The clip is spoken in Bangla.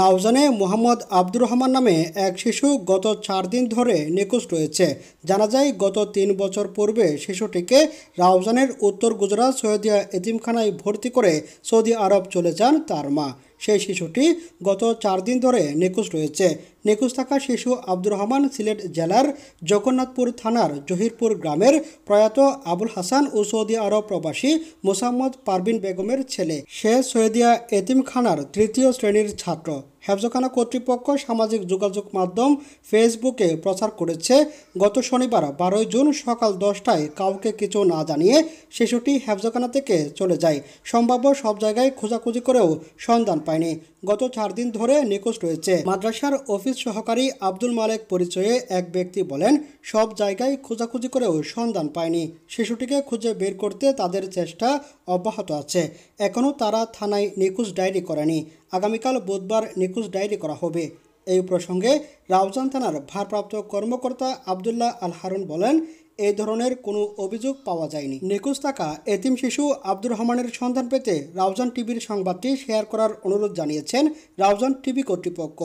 রাউজানে মোহাম্মদ আব্দুর রহমান নামে এক শিশু গত চার দিন ধরে নিখোঁজ রয়েছে জানা যায় গত তিন বছর পূর্বে শিশুটিকে রাউজানের উত্তর গুজরাট সৈয়দিয়া এতিমখানায় ভর্তি করে সৌদি আরব চলে যান তার মা সেই শিশুটি গত চার দিন ধরে নিখোঁজ রয়েছে নিখোঁজ থাকা শিশু আব্দুর রহমান সিলেট জেলার জগন্নাথপুর থানার জহিরপুর গ্রামের প্রয়াত আবুল হাসান ও সৌদি আরব প্রবাসী মোসাম্মদ পারবিন বেগমের ছেলে সে সৈয়দিয়া এতিমখানার তৃতীয় শ্রেণীর ছাত্র হ্যাফজখানা কর্তৃপক্ষ সামাজিক যোগাযোগ মাধ্যম ফেসবুকে প্রচার করেছে গত শনিবার বারোই জুন সকাল দশটায় কাউকে কিছু না জানিয়ে শিশুটি হ্যাফজখানা থেকে চলে যায় সম্ভাব্য সব জায়গায় খোঁজাখুঁজি করেও সন্ধান পায়নি গত চার দিন ধরে নিখোঁজ রয়েছে মাদ্রাসার অফিস সহকারী আব্দুল মালেক পরিচয়ে এক ব্যক্তি বলেন সব জায়গায় খোঁজাখুঁজি করেও সন্ধান পায়নি শিশুটিকে খুঁজে বের করতে তাদের চেষ্টা অব্যাহত আছে এখনও তারা থানায় নিখোঁজ ডায়েরি করেনি আগামীকাল বুধবার নিখোঁজ নিখোঁজ ডায়েরি করা হবে এই প্রসঙ্গে রাউজান থানার ভারপ্রাপ্ত কর্মকর্তা আবদুল্লাহ আল হারুন বলেন এই ধরনের কোনো অভিযোগ পাওয়া যায়নি নিখোঁজ থাকা এতিম শিশু আব্দুর রহমানের সন্ধান পেতে রাউজান টিভির সংবাদটি শেয়ার করার অনুরোধ জানিয়েছেন রাউজান টিভি কর্তৃপক্ষ